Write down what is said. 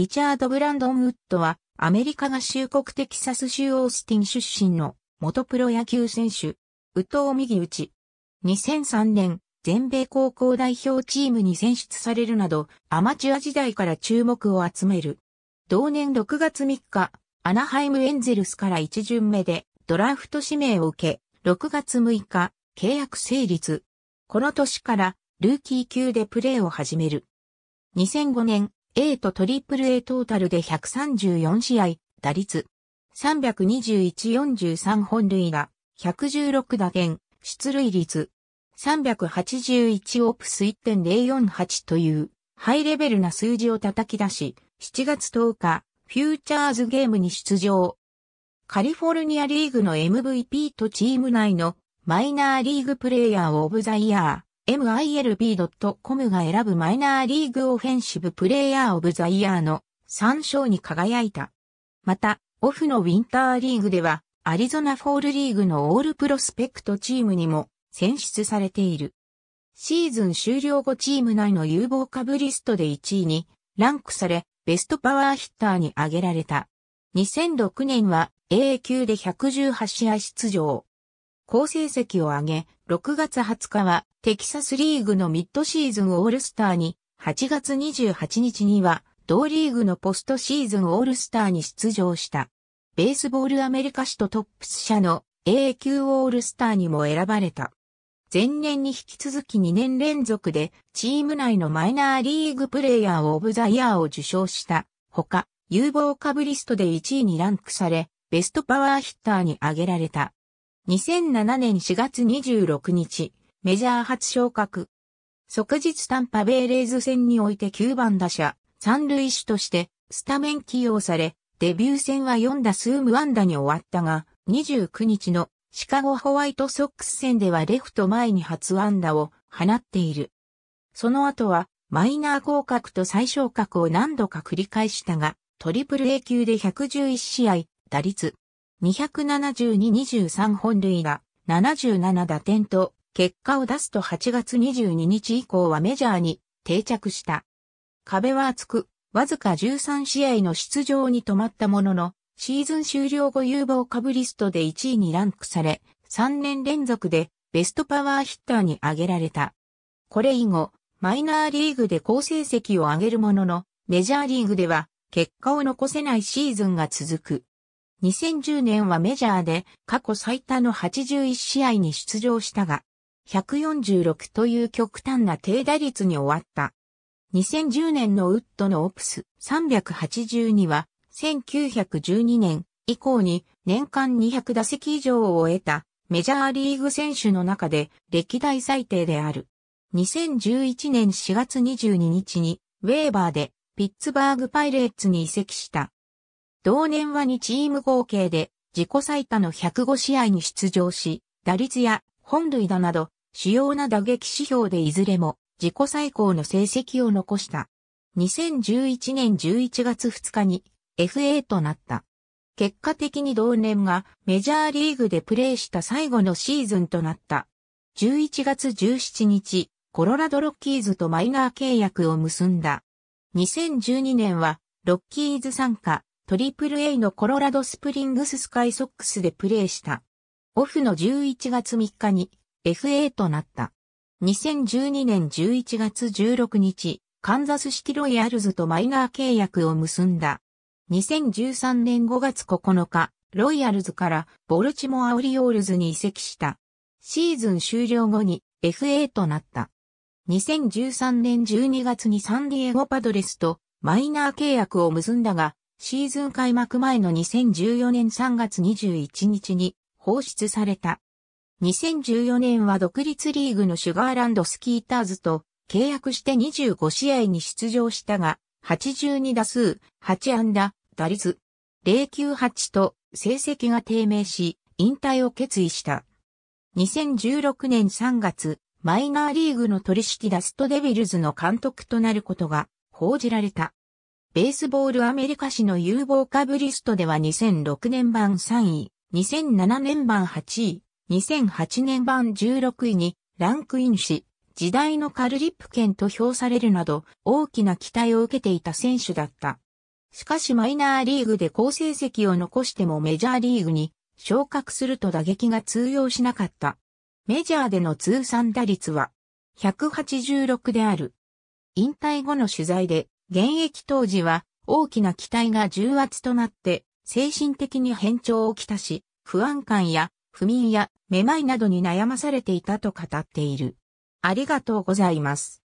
リチャード・ブランドン・ウッドは、アメリカ合衆国テキサス州オースティン出身の元プロ野球選手、ウトウ・ミギウチ。2003年、全米高校代表チームに選出されるなど、アマチュア時代から注目を集める。同年6月3日、アナハイム・エンゼルスから1巡目で、ドラフト指名を受け、6月6日、契約成立。この年から、ルーキー級でプレーを始める。2005年、A と AAA トータルで134試合、打率321-43本塁打、116打点、出塁率381オプス1.048というハイレベルな数字を叩き出し、7月10日、フューチャーズゲームに出場。カリフォルニアリーグの MVP とチーム内のマイナーリーグプレイヤーオブザイヤー。milb.com が選ぶマイナーリーグオフェンシブプレイヤーオブザイヤーの3賞に輝いた。また、オフのウィンターリーグでは、アリゾナフォールリーグのオールプロスペクトチームにも選出されている。シーズン終了後チーム内の有望株リストで1位にランクされ、ベストパワーヒッターに挙げられた。2006年は A 級で118試合出場。好成績を上げ、6月20日はテキサスリーグのミッドシーズンオールスターに、8月28日には同リーグのポストシーズンオールスターに出場した。ベースボールアメリカ市とトップス社の A 級オールスターにも選ばれた。前年に引き続き2年連続でチーム内のマイナーリーグプレイヤーオブザイヤーを受賞したほか、有望株リストで1位にランクされ、ベストパワーヒッターに挙げられた。2007年4月26日、メジャー初昇格。即日タンパベイレーズ戦において9番打者、三塁手としてスタメン起用され、デビュー戦は4打数無安打に終わったが、29日のシカゴホワイトソックス戦ではレフト前に初安打を放っている。その後はマイナー降格と最昇格を何度か繰り返したが、トリプル A 級で111試合、打率272-23本塁打、77打点と、結果を出すと8月22日以降はメジャーに定着した。壁は厚く、わずか13試合の出場に止まったものの、シーズン終了後有望株リストで1位にランクされ、3年連続でベストパワーヒッターに挙げられた。これ以後、マイナーリーグで好成績を上げるものの、メジャーリーグでは結果を残せないシーズンが続く。2010年はメジャーで過去最多の81試合に出場したが、146という極端な低打率に終わった。2010年のウッドのオプス382は1912年以降に年間200打席以上を得たメジャーリーグ選手の中で歴代最低である。2011年4月22日にウェーバーでピッツバーグパイレーツに移籍した。同年は2チーム合計で自己最多の105試合に出場し、打率や本塁打など主要な打撃指標でいずれも自己最高の成績を残した。2011年11月2日に FA となった。結果的に同年がメジャーリーグでプレーした最後のシーズンとなった。11月17日、コロラドロッキーズとマイナー契約を結んだ。2012年はロッキーズ参加、トリプル A のコロラドスプリングススカイソックスでプレーした。オフの11月3日に FA となった。2012年11月16日、カンザスシティロイヤルズとマイナー契約を結んだ。2013年5月9日、ロイヤルズからボルチモアオリオールズに移籍した。シーズン終了後に FA となった。2013年12月にサンディエゴパドレスとマイナー契約を結んだが、シーズン開幕前の2014年3月21日に放出された。2014年は独立リーグのシュガーランドスキーターズと契約して25試合に出場したが、82打数、8安打、打率、098と成績が低迷し、引退を決意した。2016年3月、マイナーリーグの取引ダストデビルズの監督となることが報じられた。ベースボールアメリカ史の有望株リストでは2006年版3位、2007年版8位、2008年版16位にランクインし、時代のカルリップ県と評されるなど大きな期待を受けていた選手だった。しかしマイナーリーグで好成績を残してもメジャーリーグに昇格すると打撃が通用しなかった。メジャーでの通算打率は186である。引退後の取材で現役当時は大きな期待が重圧となって精神的に変調をきたし、不安感や不眠やめまいなどに悩まされていたと語っている。ありがとうございます。